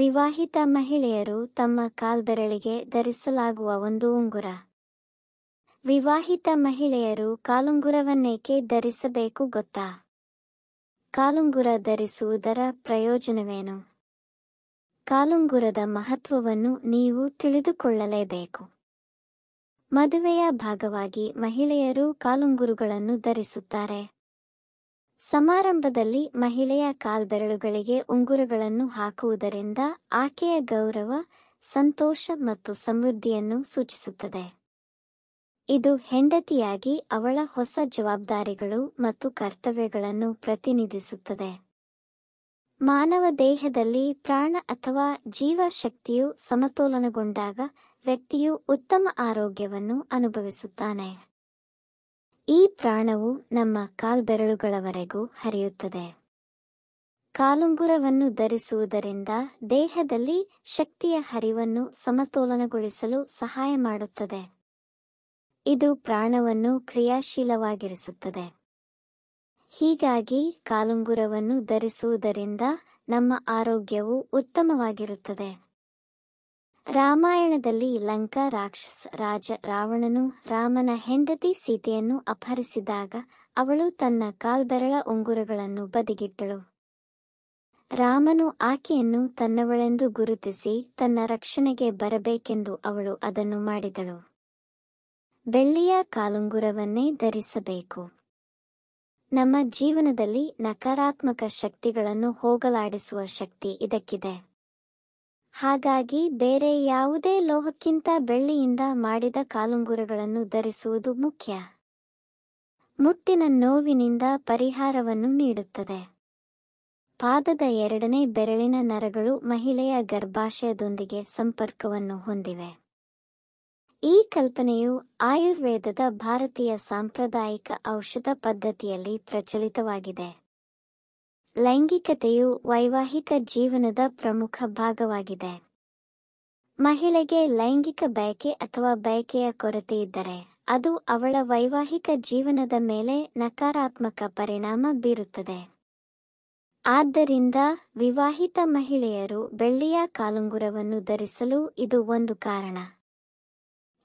ವಿವಾಹಿತ ಮಹಿಳೆಯರು ತಮ್ಮ ಕಾಲ್ಬೆರಳಿಗೆ ಧರಿಸಲಾಗುವ ಒಂದು ಉಂಗುರ ವಿವಾಹಿತ ಮಹಿಳೆಯರು ಕಾಲುಂಗುರವನ್ನೇಕೆ ಧರಿಸಬೇಕು ಗೊತ್ತಾ ಕಾಲುಂಗುರ ಧರಿಸುವುದರ ಪ್ರಯೋಜನವೇನು ಕಾಲುಂಗುರದ ಮಹತ್ವವನ್ನು ನೀವು ತಿಳಿದುಕೊಳ್ಳಲೇಬೇಕು ಮದುವೆಯ ಭಾಗವಾಗಿ ಮಹಿಳೆಯರು ಕಾಲುಂಗುರುಗಳನ್ನು ಧರಿಸುತ್ತಾರೆ ಸಮಾರಂಭದಲ್ಲಿ ಮಹಿಳೆಯ ಕಾಲ್ಬೆರಳುಗಳಿಗೆ ಉಂಗುರಗಳನ್ನು ಹಾಕುವುದರಿಂದ ಆಕೆಯ ಗೌರವ ಸಂತೋಷ ಮತ್ತು ಸಮೃದ್ಧಿಯನ್ನು ಸೂಚಿಸುತ್ತದೆ ಇದು ಹೆಂಡತಿಯಾಗಿ ಅವಳ ಹೊಸ ಜವಾಬ್ದಾರಿಗಳು ಮತ್ತು ಕರ್ತವ್ಯಗಳನ್ನು ಪ್ರತಿನಿಧಿಸುತ್ತದೆ ಮಾನವ ದೇಹದಲ್ಲಿ ಪ್ರಾಣ ಅಥವಾ ಜೀವಶಕ್ತಿಯು ಸಮತೋಲನಗೊಂಡಾಗ ವ್ಯಕ್ತಿಯು ಉತ್ತಮ ಆರೋಗ್ಯವನ್ನು ಅನುಭವಿಸುತ್ತಾನೆ ಪ್ರಾಣವು ನಮ್ಮ ಕಾಲ್ಬೆರಳುಗಳವರೆಗೂ ಹರಿಯುತ್ತದೆ ಕಾಲುಂಗುರವನ್ನು ಧರಿಸುವುದರಿಂದ ದೇಹದಲ್ಲಿ ಶಕ್ತಿಯ ಹರಿವನ್ನು ಸಮತೋಲನಗೊಳಿಸಲು ಸಹಾಯ ಮಾಡುತ್ತದೆ ಇದು ಪ್ರಾಣವನ್ನು ಕ್ರಿಯಾಶೀಲವಾಗಿರಿಸುತ್ತದೆ ಹೀಗಾಗಿ ಕಾಲುಂಗುರವನ್ನು ಧರಿಸುವುದರಿಂದ ನಮ್ಮ ಆರೋಗ್ಯವು ಉತ್ತಮವಾಗಿರುತ್ತದೆ ರಾಮಾಯಣದಲ್ಲಿ ಲಂಕಾ ರಾಕ್ಷಸ ರಾಜ ರಾವಣನು ರಾಮನ ಹೆಂಡತಿ ಸೀತೆಯನ್ನು ಅಪಹರಿಸಿದಾಗ ಅವಳು ತನ್ನ ಕಾಲ್ಬೆರಳ ಉಂಗುರಗಳನ್ನು ಬದಿಗಿಟ್ಟಳು ರಾಮನು ಆಕೆಯನ್ನು ತನ್ನವಳೆಂದು ಗುರುತಿಸಿ ತನ್ನ ರಕ್ಷಣೆಗೆ ಬರಬೇಕೆಂದು ಅವಳು ಅದನ್ನು ಮಾಡಿದಳು ಬೆಳ್ಳಿಯ ಕಾಲುಂಗುರವನ್ನೇ ಧರಿಸಬೇಕು ನಮ್ಮ ಜೀವನದಲ್ಲಿ ನಕಾರಾತ್ಮಕ ಶಕ್ತಿಗಳನ್ನು ಹೋಗಲಾಡಿಸುವ ಶಕ್ತಿ ಇದಕ್ಕಿದೆ ಹಾಗಾಗಿ ಬೇರೆ ಯಾವುದೇ ಲೋಹಕ್ಕಿಂತ ಬೆಳ್ಳಿಯಿಂದ ಮಾಡಿದ ಕಾಲುಂಗುರಗಳನ್ನು ಧರಿಸುವುದು ಮುಖ್ಯ ಮುಟ್ಟಿನ ನೋವಿನಿಂದ ಪರಿಹಾರವನ್ನು ನೀಡುತ್ತದೆ ಪಾದದ ಎರಡನೇ ಬೆರಳಿನ ನರಗಳು ಮಹಿಳೆಯ ಗರ್ಭಾಶಯದೊಂದಿಗೆ ಸಂಪರ್ಕವನ್ನು ಹೊಂದಿವೆ ಈ ಕಲ್ಪನೆಯು ಆಯುರ್ವೇದದ ಭಾರತೀಯ ಸಾಂಪ್ರದಾಯಿಕ ಔಷಧ ಪದ್ಧತಿಯಲ್ಲಿ ಪ್ರಚಲಿತವಾಗಿದೆ ಲೈಂಗಿಕತೆಯು ವೈವಾಹಿಕ ಜೀವನದ ಪ್ರಮುಖ ಭಾಗವಾಗಿದೆ ಮಹಿಳೆಗೆ ಲೈಂಗಿಕ ಬಯಕೆ ಅಥವಾ ಬಯಕೆಯ ಕೊರತೆ ಇದ್ದರೆ ಅದು ಅವಳ ವೈವಾಹಿಕ ಜೀವನದ ಮೇಲೆ ನಕಾರಾತ್ಮಕ ಪರಿಣಾಮ ಬೀರುತ್ತದೆ ಆದ್ದರಿಂದ ವಿವಾಹಿತ ಮಹಿಳೆಯರು ಬೆಳ್ಳಿಯ ಕಾಲುಂಗುರವನ್ನು ಧರಿಸಲು ಇದು ಒಂದು ಕಾರಣ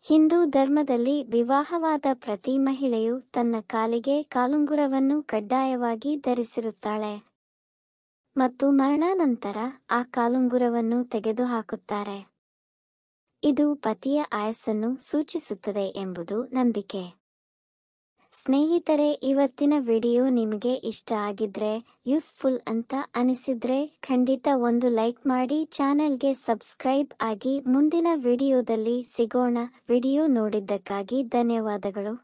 ಹಿಂದೂ ಧರ್ಮದಲ್ಲಿ ವಿವಾಹವಾದ ಪ್ರತಿ ಮಹಿಳೆಯು ತನ್ನ ಕಾಲಿಗೆ ಕಾಲುಂಗುರವನ್ನು ಕಡ್ಡಾಯವಾಗಿ ಧರಿಸಿರುತ್ತಾಳೆ ಮತ್ತು ಮರಣಾನಂತರ ಆ ಕಾಲುಂಗುರವನ್ನು ತೆಗೆದುಹಾಕುತ್ತಾರೆ ಇದು ಪತಿಯ ಆಯಸ್ಸನ್ನು ಸೂಚಿಸುತ್ತದೆ ಎಂಬುದು ನಂಬಿಕೆ ಸ್ನೇಹಿತರೆ ಇವತ್ತಿನ ವಿಡಿಯೋ ನಿಮಗೆ ಇಷ್ಟ ಆಗಿದ್ರೆ ಯೂಸ್ಫುಲ್ ಅಂತ ಅನಿಸಿದ್ರೆ ಖಂಡಿತ ಒಂದು ಲೈಕ್ ಮಾಡಿ ಚಾನೆಲ್ಗೆ ಸಬ್ಸ್ಕ್ರೈಬ್ ಆಗಿ ಮುಂದಿನ ವಿಡಿಯೋದಲ್ಲಿ ಸಿಗೋಣ ವಿಡಿಯೋ ನೋಡಿದ್ದಕ್ಕಾಗಿ ಧನ್ಯವಾದಗಳು